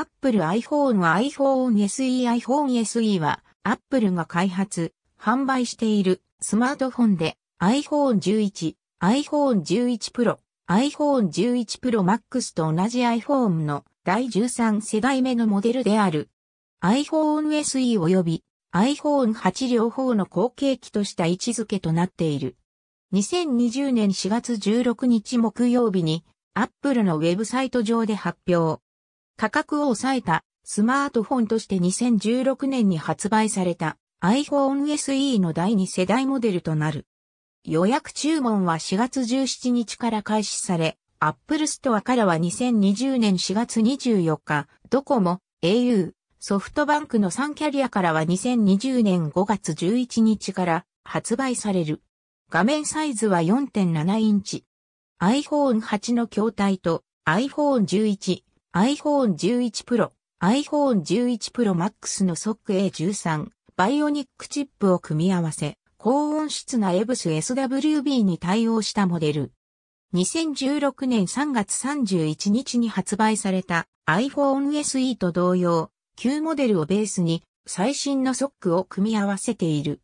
Apple iPhone は iPhone SE iPhone SE は Apple が開発、販売しているスマートフォンで iPhone 11、iPhone 11 Pro、iPhone 11 Pro Max と同じ iPhone の第13世代目のモデルである。iPhone SE 及び iPhone 8両方の後継機とした位置づけとなっている。2020年4月16日木曜日に Apple のウェブサイト上で発表。価格を抑えたスマートフォンとして2016年に発売された iPhone SE の第2世代モデルとなる。予約注文は4月17日から開始され、Apple Store からは2020年4月24日、ドコモ、au、ソフトバンクの3キャリアからは2020年5月11日から発売される。画面サイズは4.7インチ。iPhone 8の筐体と iPhone 11、iPhone 11 Pro、iPhone 11 Pro Max の SOC A13 バイオニックチップを組み合わせ、高音質なエブス SWB に対応したモデル。2016年3月31日に発売された iPhone SE と同様、旧モデルをベースに最新の SOC を組み合わせている。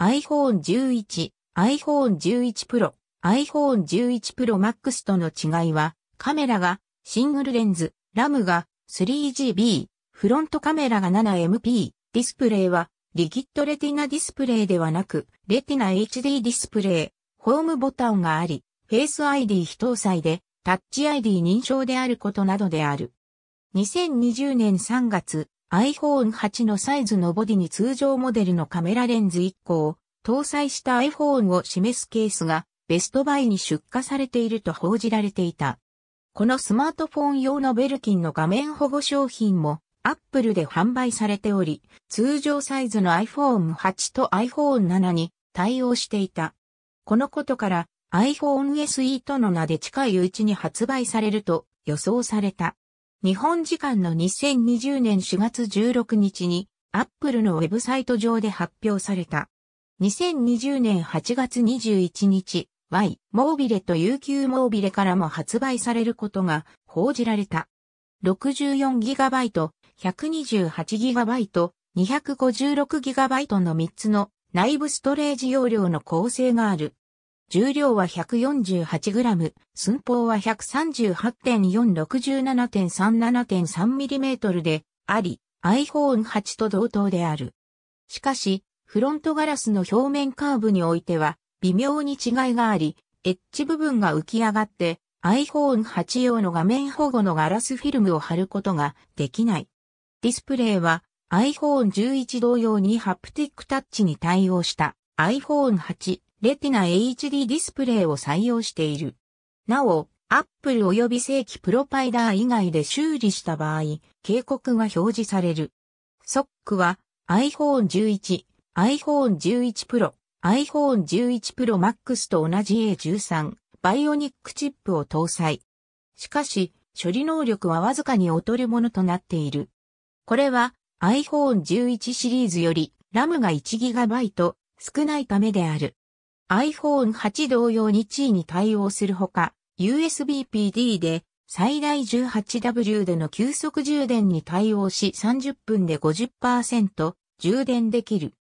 iPhone 11、iPhone 11 Pro、iPhone 11 Pro Max との違いは、カメラがシングルレンズ、ラムが 3GB、フロントカメラが 7MP、ディスプレイはリキッドレティナディスプレイではなく、レティナ HD ディスプレイ、ホームボタンがあり、フェイス ID 非搭載で、タッチ ID 認証であることなどである。2020年3月、iPhone 8のサイズのボディに通常モデルのカメラレンズ1個を搭載した iPhone を示すケースがベストバイに出荷されていると報じられていた。このスマートフォン用のベルキンの画面保護商品も Apple で販売されており、通常サイズの iPhone8 と iPhone7 に対応していた。このことから iPhone SE との名で近いうちに発売されると予想された。日本時間の2020年4月16日に Apple のウェブサイト上で発表された。2020年8月21日、Y、モービレと UQ モービレからも発売されることが報じられた。64GB、128GB、256GB の3つの内部ストレージ容量の構成がある。重量は 148g、寸法は 138.467.37.3mm であり、iPhone 8と同等である。しかし、フロントガラスの表面カーブにおいては、微妙に違いがあり、エッジ部分が浮き上がって iPhone 8用の画面保護のガラスフィルムを貼ることができない。ディスプレイは iPhone 11同様にハプティックタッチに対応した iPhone 8レティナ HD ディスプレイを採用している。なお、Apple 及び正規プロパイダー以外で修理した場合、警告が表示される。SOC は iPhone 11、iPhone 11 Pro、iPhone 11 Pro Max と同じ A13 バイオニックチップを搭載。しかし、処理能力はわずかに劣るものとなっている。これは iPhone 11シリーズよりラムが 1GB 少ないためである。iPhone 8同様に地位に対応するほか、USB PD で最大 18W での急速充電に対応し30分で50%充電できる。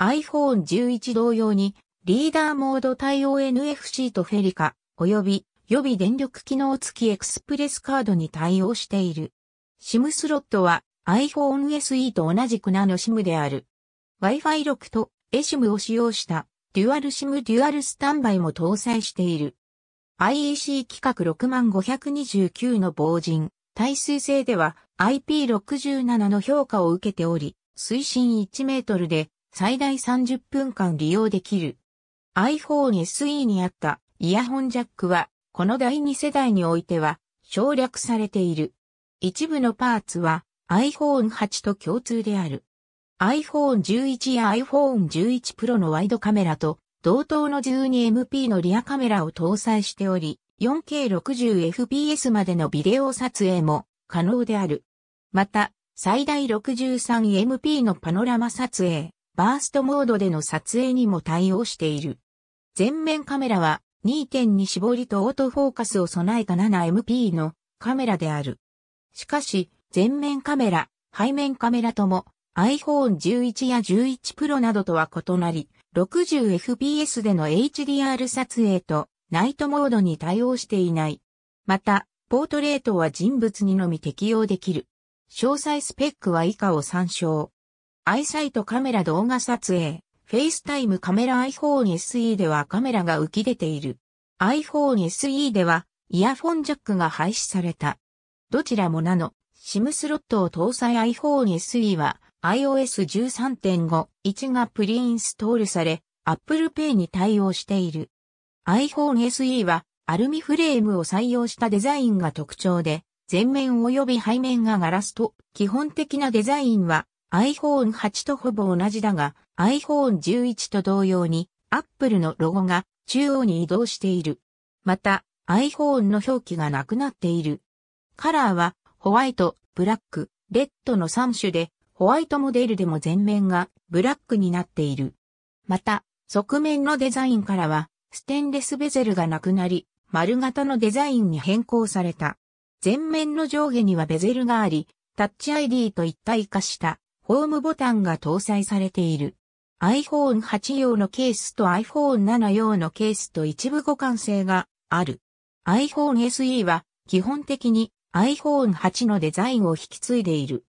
iPhone 11同様に、リーダーモード対応 NFC とフェリカ、及び予備電力機能付きエクスプレスカードに対応している。SIM スロットは iPhone SE と同じくナノ SIM である。Wi-Fi 6と eSIM を使用したデュアル SIM デュアルスタンバイも搭載している。IEC 規格6529の防塵、耐水性では IP67 の評価を受けており、水深1メートルで最大30分間利用できる。iPhone SE にあったイヤホンジャックは、この第2世代においては省略されている。一部のパーツは iPhone 8と共通である。iPhone 11や iPhone 11 Pro のワイドカメラと同等の 12MP のリアカメラを搭載しており、4K60fps までのビデオ撮影も可能である。また、最大 63MP のパノラマ撮影、バーストモードでの撮影にも対応している。前面カメラは2.2絞りとオートフォーカスを備えた 7MP のカメラである。しかし、前面カメラ、背面カメラとも iPhone 11や11 Pro などとは異なり、60fps での HDR 撮影とナイトモードに対応していない。また、ポートレートは人物にのみ適用できる。詳細スペックは以下を参照。i サイトカメラ動画撮影、FaceTime カメラ iPhone SE ではカメラが浮き出ている。iPhone SE ではイヤフォンジャックが廃止された。どちらもなの、SIM スロットを搭載 iPhone SE は iOS 13.5.1がプリインストールされ、Apple Pay に対応している。iPhone SE はアルミフレームを採用したデザインが特徴で、前面及び背面がガラスと、基本的なデザインは iPhone 8とほぼ同じだが、iPhone 11と同様に Apple のロゴが中央に移動している。また、iPhone の表記がなくなっている。カラーはホワイト、ブラック、レッドの3種で、ホワイトモデルでも全面がブラックになっている。また、側面のデザインからは、ステンレスベゼルがなくなり、丸型のデザインに変更された。前面の上下にはベゼルがあり、タッチ ID と一体化したホームボタンが搭載されている。iPhone 8用のケースと iPhone 7用のケースと一部互換性がある。iPhone SE は基本的に iPhone 8のデザインを引き継いでいる。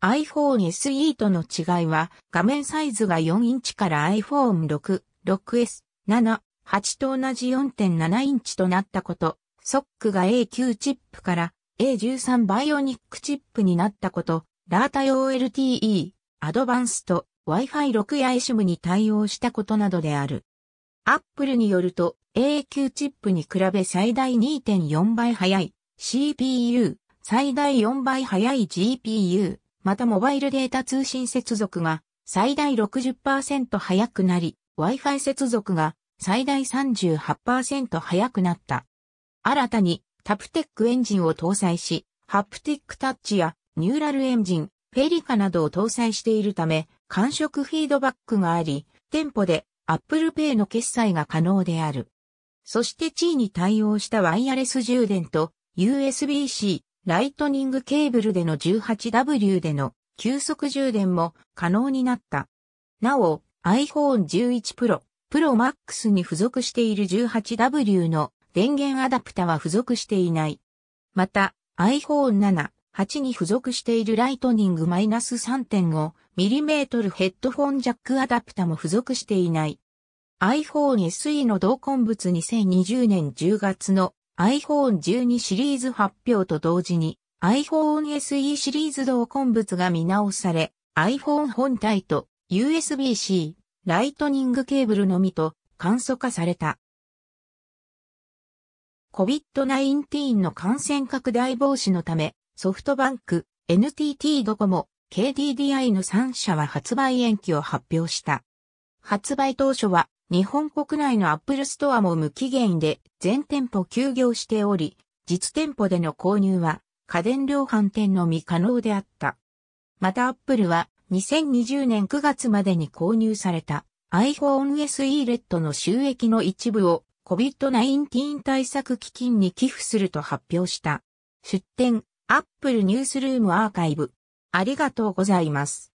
iPhone SE との違いは画面サイズが4インチから iPhone 6、6S、7、8と同じ4.7インチとなったこと、ソックが A9 チップから A13 バイオニックチップになったこと、ラータ用 LTE、アドバンスト、Wi-Fi6 や s i m に対応したことなどである。Apple によると AQ チップに比べ最大2.4倍速い CPU、最大4倍速い GPU、またモバイルデータ通信接続が最大60%速くなり、Wi-Fi 接続が最大38%速くなった。新たにタプテックエンジンを搭載し、ハプティックタッチやニューラルエンジン、フェリカなどを搭載しているため、感触フィードバックがあり、店舗で Apple Pay の決済が可能である。そして地位に対応したワイヤレス充電と USB-C、ライトニングケーブルでの 18W での急速充電も可能になった。なお、iPhone 11 Pro、Pro Max に付属している 18W の電源アダプタは付属していない。また、iPhone 7、8に付属しているライトニング -3.5mm ヘッドフォンジャックアダプタも付属していない。iPhone SE の同梱物2020年10月の iPhone 12シリーズ発表と同時に iPhone SE シリーズ同梱物が見直され iPhone 本体と USB-C ライトニングケーブルのみと簡素化された。COVID-19 の感染拡大防止のため、ソフトバンク、NTT ドコモ、KDDI の3社は発売延期を発表した。発売当初は日本国内の Apple Store も無期限で全店舗休業しており、実店舗での購入は家電量販店のみ可能であった。また Apple は2020年9月までに購入された iPhone SE Red の収益の一部を COVID-19 対策基金に寄付すると発表した。出店、アップルニュースルームアーカイブ。ありがとうございます。